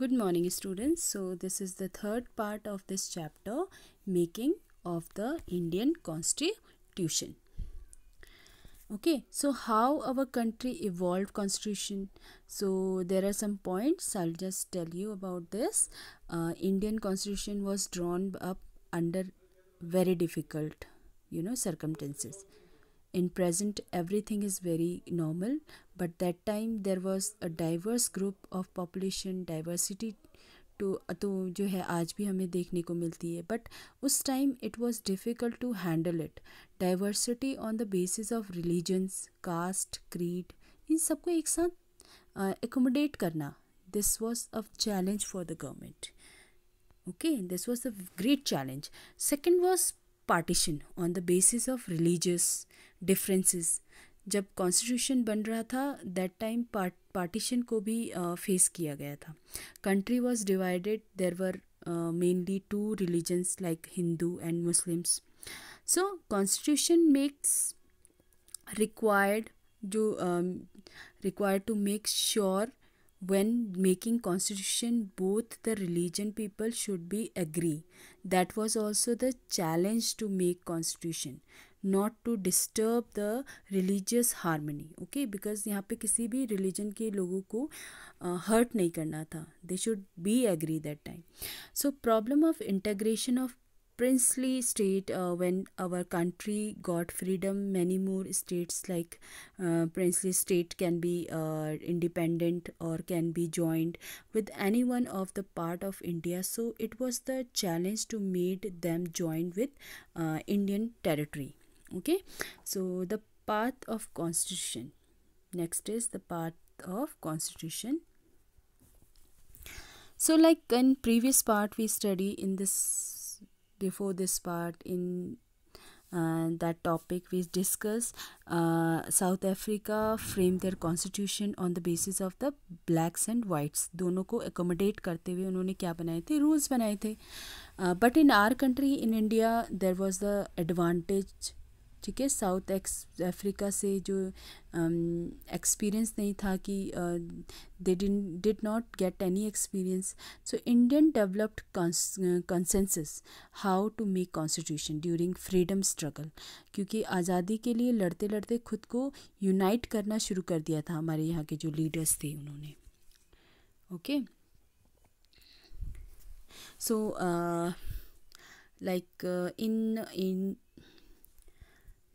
Good morning students. So this is the third part of this chapter making of the Indian constitution. Okay, so how our country evolved constitution. So there are some points I'll just tell you about this. Uh, Indian constitution was drawn up under very difficult you know circumstances in present everything is very normal but that time there was a diverse group of population diversity तो तो जो है आज भी हमें देखने को मिलती है बट उस time it was difficult to handle it diversity on the basis of religions caste creed इन सबको एक साथ एकोमोडेट uh, करना this was a challenge for the government okay this was a great challenge second was partition on the basis of religious differences जब constitution बन रहा था that time partition को भी फेस uh, किया गया था country was divided there were mainly two religions like Hindu and Muslims so constitution makes required जो required to make sure when making constitution both the religion people should be agree that was also the challenge to make constitution Not to disturb the religious harmony, okay? Because यहाँ पे किसी भी religion के लोगों को hurt uh, नहीं करना था They should be agree that time. So problem of integration of princely state uh, when our country got freedom many more states like uh, princely state can be uh, independent or can be joined with any one of the part of india so it was the challenge to meet them joined with uh, indian territory okay so the path of constitution next is the path of constitution so like in previous part we study in this before this part in uh, that topic we discuss uh, south africa framed their constitution on the basis of the blacks and whites dono ko accommodate karte hue unhone kya banaye the rules banaye the uh, but in our country in india there was the advantage ठीक है south Africa से जो experience um, नहीं था कि they did not get any experience so Indian developed consensus how to make constitution during freedom struggle क्योंकि आज़ादी के लिए लड़ते लड़ते खुद को यूनाइट करना शुरू कर दिया था हमारे यहाँ के जो लीडर्स थे उन्होंने ओके सो लाइक इन इन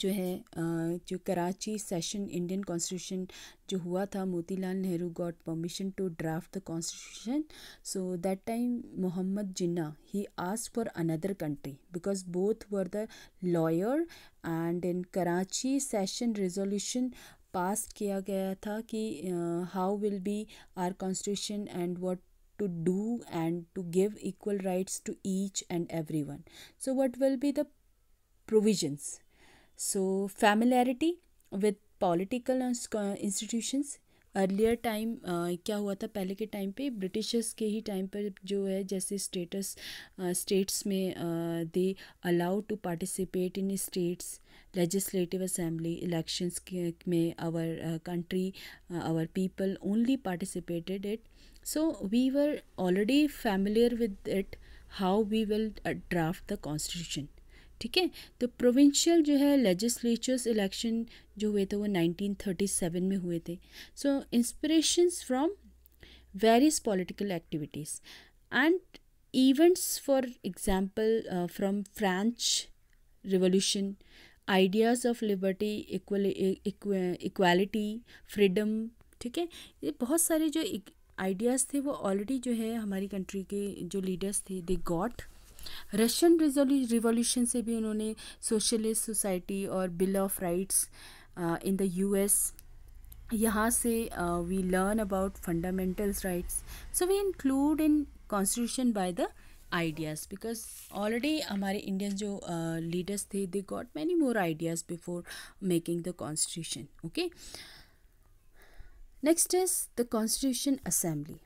जो है जो कराची सेशन इंडियन कॉन्स्टिट्यूशन जो हुआ था Motilal Nehru got permission to draft the constitution so that time Mohammad Jinnah he ask for another country because both were the lawyer and in Karachi session resolution pass किया गया था कि how will be our constitution and what to do and to give equal rights to each and everyone so what will be the provisions so familiarity with political institutions earlier time क्या हुआ था पहले के time पे Britishers के ही time पर जो है जैसे स्टेटस स्टेट्स uh, में they allow to participate in states legislative assembly elections में our country our people only participated it so we were already familiar with it how we will draft the constitution ठीक है तो provincial जो है legislatures election जो हुए थे वो 1937 में हुए थे so inspirations from various political activities and events for example from French revolution ideas of liberty equality freedom ठीक है ये बहुत सारे जो आइडियाज़ थे वो ऑलरेडी जो है हमारी कंट्री के जो लीडर्स थे दे गॉट रशियन रिवॉल्यूशन से भी उन्होंने सोशलिस्ट सोसाइटी और bill of rights in the US यहाँ से we learn about fundamentals rights so we include in constitution by the ideas because already हमारे इंडियन जो लीडर्स uh, थे they got many more ideas before making the constitution okay next is the constitution assembly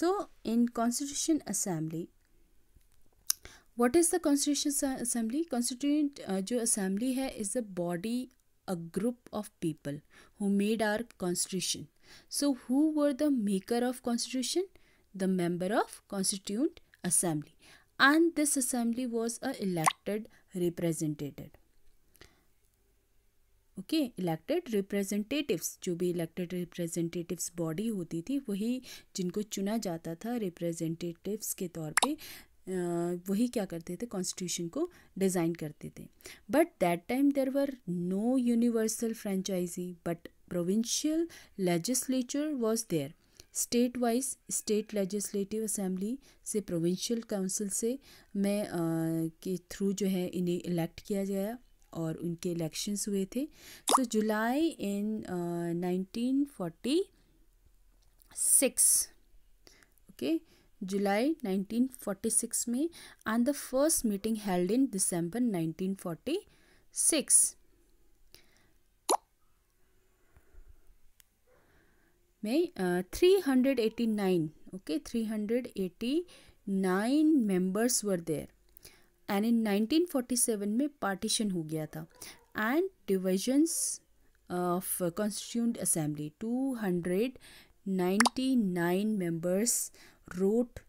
so in constitution assembly what is the constitution assembly constituent जो assembly है is a body a group of people who made our constitution so who were the maker of constitution the member of constituent assembly and this assembly was a elected representative okay elected representatives जो भी elected representatives body होती थी वही जिनको चुना जाता था representatives के तौर पे वही क्या करते थे कॉन्स्टिट्यूशन को डिज़ाइन करते थे but that time there were no universal franchise but provincial legislature was there state wise state legislative assembly से प्रोविंशियल काउंसिल से मैं आ, के थ्रू जो है इन्हें इलेक्ट किया गया और उनके इलेक्शंस हुए थे तो July in nineteen forty six okay July 1946 May and the first meeting held in December 1946. May uh, 389 okay 389 members were there and in 1947 May partition हो गया and divisions of constituent assembly 299 members wrote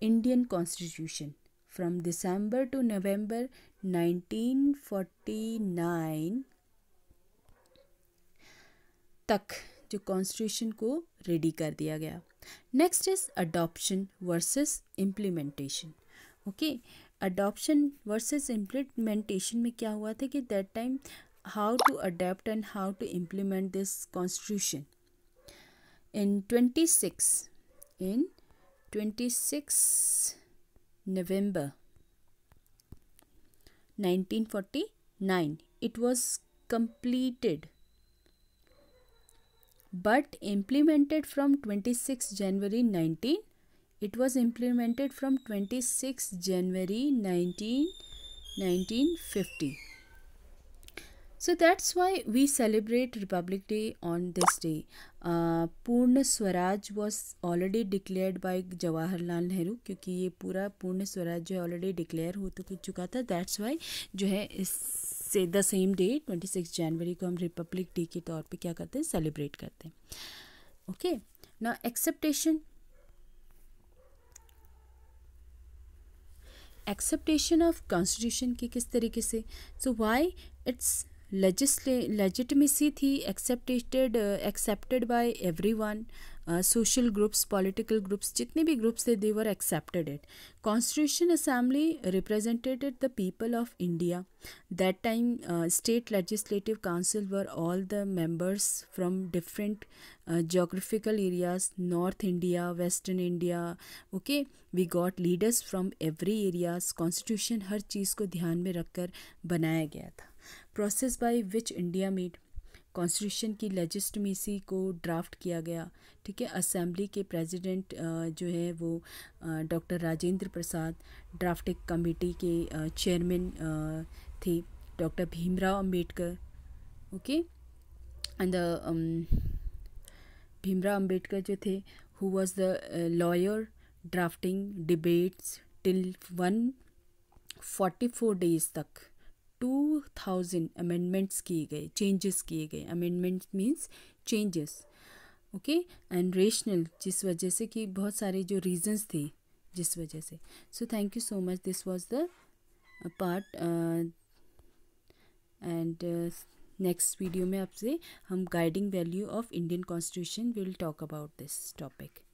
Indian Constitution from December to November 1949 तक जो constitution को ready कर दिया गया next is adoption versus implementation okay adoption versus implementation में क्या हुआ था कि that time how to adapt and how to implement this constitution in 26 in 26 November 1949 it was completed but implemented from 26 January 19 it was implemented from 26 January 19 1950 so that's why we celebrate republic day on this day Purna Swaraj was already declared by Jawaharlal Nehru क्योंकि ये पूरा पूर्ण स्वराज जो है already declare हो तो चुका था दैट्स वाई जो है इस से the same day twenty six जनवरी को हम रिपब्लिक डे के तौर पर क्या करते हैं सेलिब्रेट करते हैं ओके ना एक्सेप्टेशन एक्सेप्टेशन ऑफ कॉन्स्टिट्यूशन की किस तरीके से सो वाई इट्स लेजिटमेसी थी accepted accepted by everyone social groups political groups जितने भी ग्रुप्स थे they were accepted it constitution assembly represented the people of India that time state legislative council were all the members from different geographical areas north India western India okay we got leaders from every areas constitution हर चीज़ को ध्यान में रखकर बनाया गया था process by which India made constitution की लेजिस्टमेसी को ड्राफ्ट किया गया ठीक है असेंबली के प्रेसिडेंट जो है वो doctor Rajendra Prasad drafting committee के चेयरमैन थे doctor Bhimrao Ambedkar okay and Bhimrao Ambedkar जो थे who was the lawyer drafting debates till one forty four days तक टू थाउजेंड अमेंडमेंट्स किए गए चेंजेस किए गए amendment means changes okay and rational जिस वजह से कि बहुत सारे जो रीजंस थे जिस वजह से so thank you so much this was the part and next video में आपसे हम guiding value of Indian constitution will talk about this topic